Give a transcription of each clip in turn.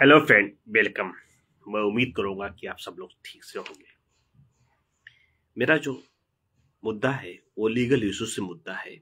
hello friend welcome मैं उम्मीद करूंगा कि आप सब लोग ठीक से होंगे मेरा जो मुद्दा है वो लीगल इशू से मुद्दा है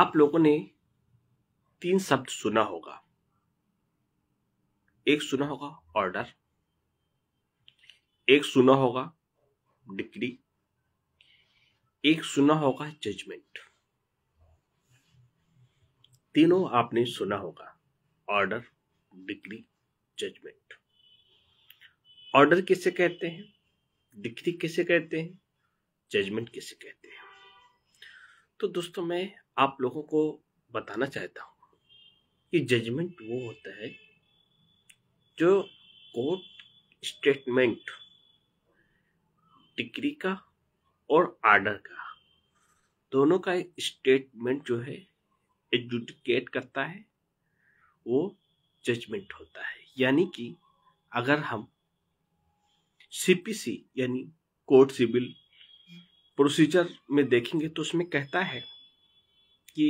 आप लोगों ने तीन शब्द सुना होगा एक सुना होगा ऑर्डर एक सुना होगा डिग्री एक सुना होगा जजमेंट तीनों आपने सुना होगा ऑर्डर डिग्री जजमेंट ऑर्डर किसे कहते हैं डिग्री किसे कहते हैं जजमेंट किसे कहते हैं तो दोस्तों मैं आप लोगों को बताना चाहता हूं कि जजमेंट वो होता है जो कोर्ट स्टेटमेंट डिग्री का और आर्डर का दोनों का स्टेटमेंट जो है एजुडिकेट करता है वो जजमेंट होता है यानी कि अगर हम सीपीसी यानी कोर्ट सिविल प्रोसीजर में देखेंगे तो उसमें कहता है कि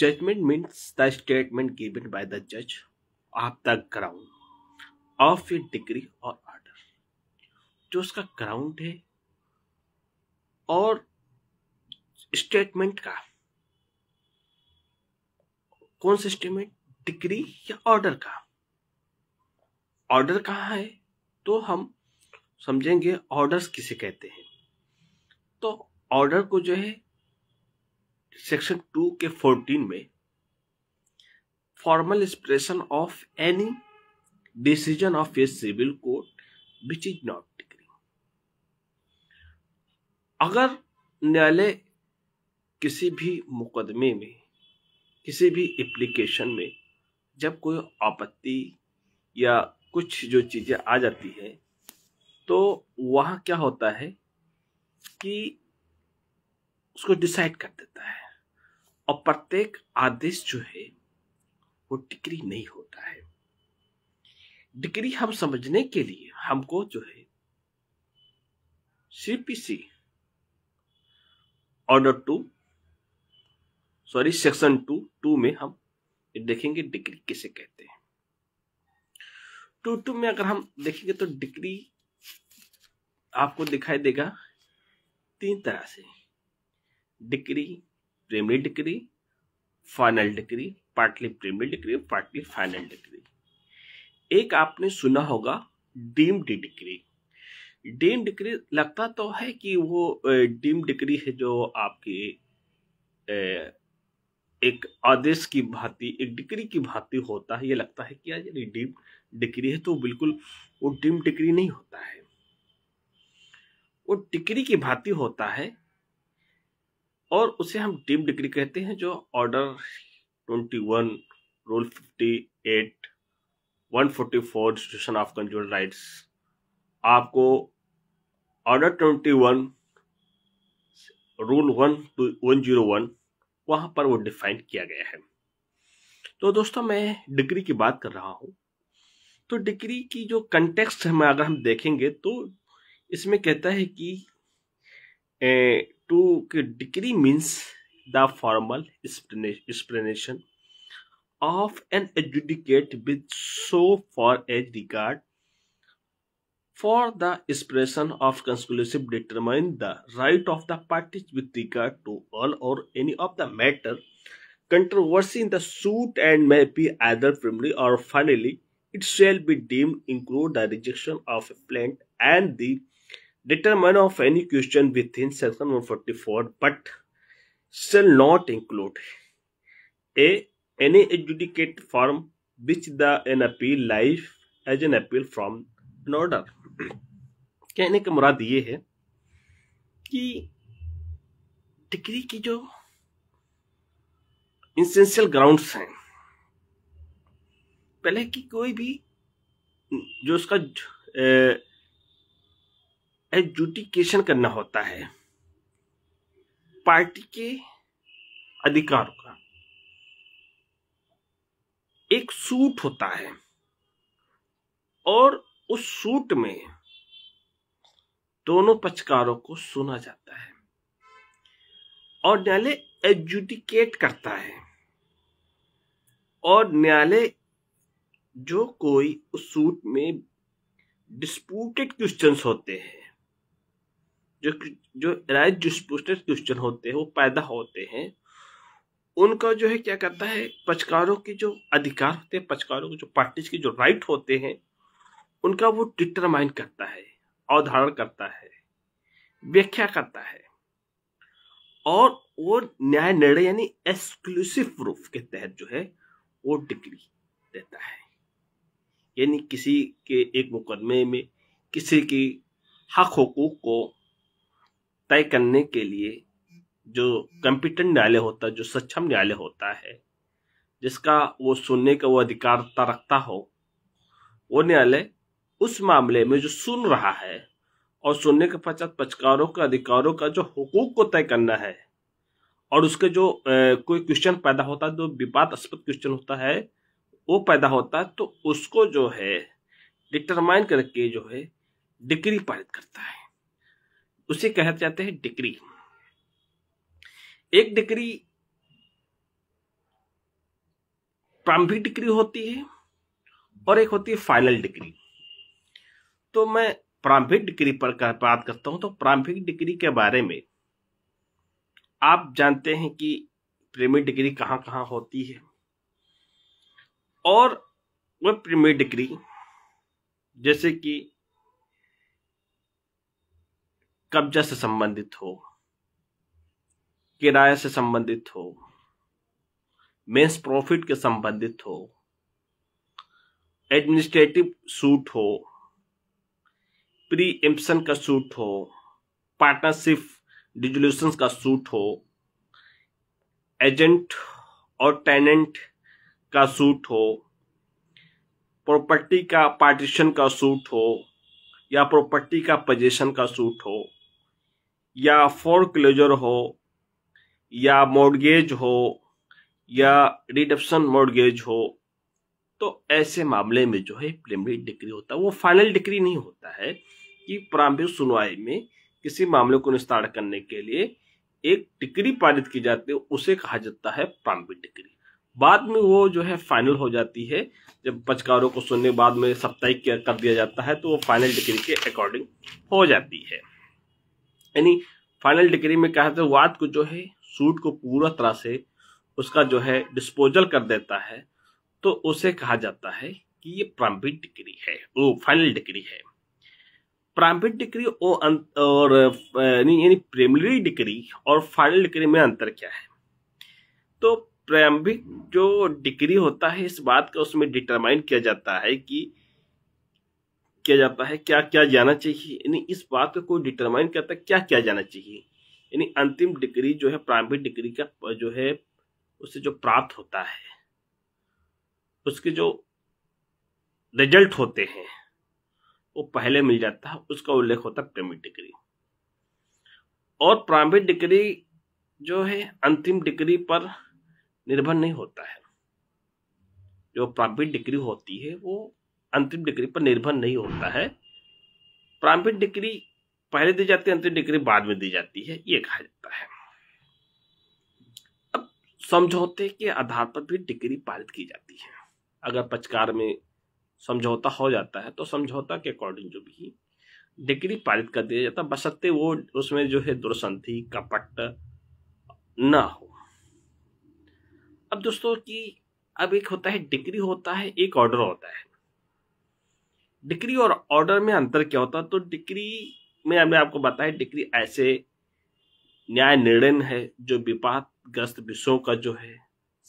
judgement means the statement given by the जज of the ground of a decree और ऑर्डर जो उसका ग्राउंड है और स्टेटमेंट का कौन सा स्टेटमेंट डिग्री या ऑर्डर का ऑर्डर कहाँ है तो हम समझेंगे ऑर्डर्स किसे कहते हैं तो ऑर्डर को जो है सेक्शन टू के फोर्टीन में formal expression of any decision of a civil court which is not decree अगर न्यायालय किसी भी मुकदमे में किसी भी एप्लीकेशन में जब कोई आपत्ति या कुछ जो चीज़ें आ जाती है तो वहाँ क्या होता है कि उसको डिसाइड कर देता है और प्रत्येक आदेश जो है वो डिग्री नहीं होता है डिग्री हम समझने के लिए हमको जो है CPC order two sorry section two two में हम देखेंगे डिग्री किसे कहते हैं टू तो, टू तो में अगर हम देखेंगे तो डिग्री आपको दिखाई देगा तीन तरह से decree preliminary decree final decree partly preliminary decree partly final decree एक आपने सुना होगा डीम्ड डिग्री डीम डिग्री लगता तो है कि वो डीम डिग्री है जो आपकी एक आदेश की भांति एक डिग्री की भांति होता है ये लगता है कि यार यदि डीम डिग्री है तो बिल्कुल वो डीम डिग्री नहीं होता है वो डिग्री की भांति होता है और उसे हम डीम डिग्री कहते हैं जो order twenty one rule fifty eight one forty four institution of consumer rights आपको order twenty one rule one two one zero one वहां पर वो डिफाइन किया गया है तो दोस्तों मैं डिग्री की बात कर रहा हूं तो डिग्री की जो कंटेक्स्ट है अगर हम देखेंगे तो इसमें कहता है कि two decree means the formal explanation of an adjudicate with so far as regard for the expression of conclusive determine the right of the parties with regard to all or any of the matter controversy in the suit and may be either primarily or finally it shall be deemed include the rejection of a plaint and the determine of any question within section 144 but shall not include a any adjudicate form which the an appeal lies as an appeal from an order कहने का मुराद ये है कि degree की जो essential grounds हैं पहले की कोई भी जो उसका एजुटिकेशन करना होता है पार्टी के अधिकारों का एक सूट होता है और उस सूट में दोनों पक्षकारों को सुना जाता है और न्यायालय एजुडिकेट करता है और न्यायालय जो कोई उस सूट में डिस्प्यूटेड क्वेश्चंस होते हैं जो जो राइट डिस्प्यूटेड क्वेश्चन होते हैं वो पैदा होते हैं उनका जो है क्या करता है पक्षकारों के जो अधिकार होते हैं पक्षकारों के जो पार्टीज के जो राइट होते हैं उनका वो डिटरमाइन करता है अवधारण करता है व्याख्या करता है और वो न्याय निर्णय यानी एक्सक्लूसिव प्रूफ के तहत जो है वो डिग्री देता है यानी किसी के एक मुकदमे में किसी की हक हकूक को तय करने के लिए जो कंपिटेंट न्यायालय होता है जो सक्षम न्यायालय होता है जिसका वो सुनने का वो अधिकारता रखता हो वो न्यायालय उस मामले में जो सुन रहा है और सुनने के पश्चात पक्षकारों के अधिकारों का जो हुकूक को तय करना है और उसके जो ए, कोई क्वेश्चन पैदा होता है जो विवादास्पद क्वेश्चन होता है वो पैदा होता है तो उसको जो है डिटरमाइन करके जो है डिग्री पारित करता है उसे कहते जाते हैं डिग्री एक डिग्री प्रारंभिक डिग्री होती है और एक होती है फाइनल डिग्री तो मैं प्रारंभिक डिग्री पर बात करता हूं तो प्रारंभिक डिग्री के बारे में आप जानते हैं कि प्रीमी डिग्री कहाँ कहां होती है और वह प्रीमियर डिग्री जैसे कि कब्जा से संबंधित हो किराया से संबंधित हो मेंस प्रॉफिट के संबंधित हो एडमिनिस्ट्रेटिव सूट हो प्री एम्पन का सूट हो पार्टनरशिप डिजोल्यूशन का सूट हो एजेंट और टेनेंट का सूट हो प्रॉपर्टी का पार्टीशन का सूट हो या प्रॉपर्टी का पोजेशन का सूट हो या फोर क्लोजर हो या मोडगेज हो या रिडप्शन मोडगेज हो तो ऐसे मामले में जो है प्रेमरी डिग्री होता है वो फाइनल डिग्री नहीं होता है की प्रारंभिक सुनवाई में किसी मामले को निस्तार करने के लिए एक डिक्री पारित की जाती है उसे कहा जाता है प्रारंभिक डिग्री बाद में वो जो है फाइनल हो जाती है जब पचकारों को सुनने बाद में साप्ताहिक कर दिया जाता है तो वो फाइनल डिग्री के अकॉर्डिंग हो जाती है यानी फाइनल डिग्री में क्या है वाद को जो है सूट को पूरा तरह से उसका जो है डिस्पोजल कर देता है तो उसे कहा जाता है कि ये प्रारंभिक डिग्री है वो फाइनल डिग्री है प्रारंभिक डिग्री और अं-, और यानी प्रेमरी डिग्री और फाइनल डिग्री में अंतर क्या है तो प्रारंभिक जो डिग्री होता है इस बात का उसमें डिटरमाइन किया जाता है कि किया जाता है क्या क्या जाना चाहिए यानी इस बात का कोई डिटरमाइन करता है क्या क्या जाना चाहिए यानी अंतिम डिग्री जो है प्रारंभिक डिग्री का जो है उसे जो प्राप्त होता है उसके जो रिजल्ट होते हैं वो पहले मिल जाता है उसका उल्लेख होता है प्रेमिक डिग्री और प्रारंभिक डिग्री जो है अंतिम डिग्री पर निर्भर नहीं होता है जो प्रारंभिक डिग्री होती है वो अंतिम डिग्री पर निर्भर नहीं होता है प्रारंभिक डिग्री पहले दी जाती है अंतिम डिग्री बाद में दी जाती है ये कहा जाता है अब समझौते के आधार पर भी डिग्री पारित की जाती है अगर पचकार में समझौता हो जाता है तो समझौता के अकॉर्डिंग जो भी डिग्री पारित कर दिया जाता बसत्ते वो उसमें जो है दुर्संधि कपट ना हो अब दोस्तों कि अब एक होता है डिग्री होता है एक ऑर्डर होता है डिग्री और ऑर्डर में अंतर क्या होता है तो डिग्री में हमने आपको बताया डिग्री ऐसे न्याय निर्णय है जो विवादग्रस्त विषयों का जो है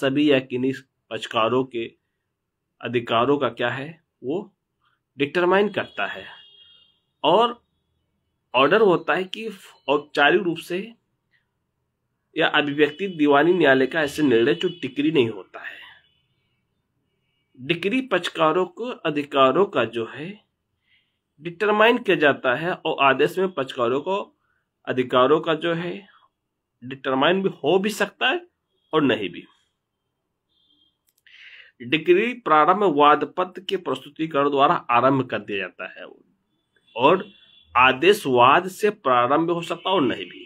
सभी या किन्हीं पक्षकारों के अधिकारों का क्या है वो डिटरमाइन करता है और ऑर्डर होता है कि औपचारिक रूप से या अभिव्यक्ति दीवानी न्यायालय का ऐसे निर्णय जो डिक्री नहीं होता है डिक्री पचकारों को अधिकारों का जो है डिटरमाइन किया जाता है और आदेश में पचकारों को अधिकारों का जो है डिटरमाइन भी हो भी सकता है और नहीं भी डिग्री प्रारंभवाद पद के प्रस्तुतिकरण द्वारा आरंभ कर दिया जाता है और आदेशवाद से प्रारंभ हो सकता और नहीं भी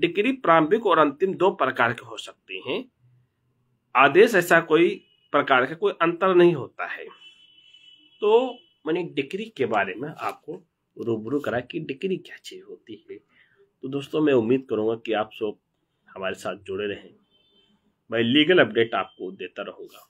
डिग्री प्रारंभिक और अंतिम दो प्रकार के हो सकते हैं आदेश ऐसा कोई प्रकार का कोई अंतर नहीं होता है तो मैंने डिग्री के बारे में आपको रूबरू करा कि डिग्री क्या चीज़ होती है तो दोस्तों मैं उम्मीद करूंगा कि आप सब हमारे साथ जुड़े रहें मैं लीगल अपडेट आपको देता रहूँगा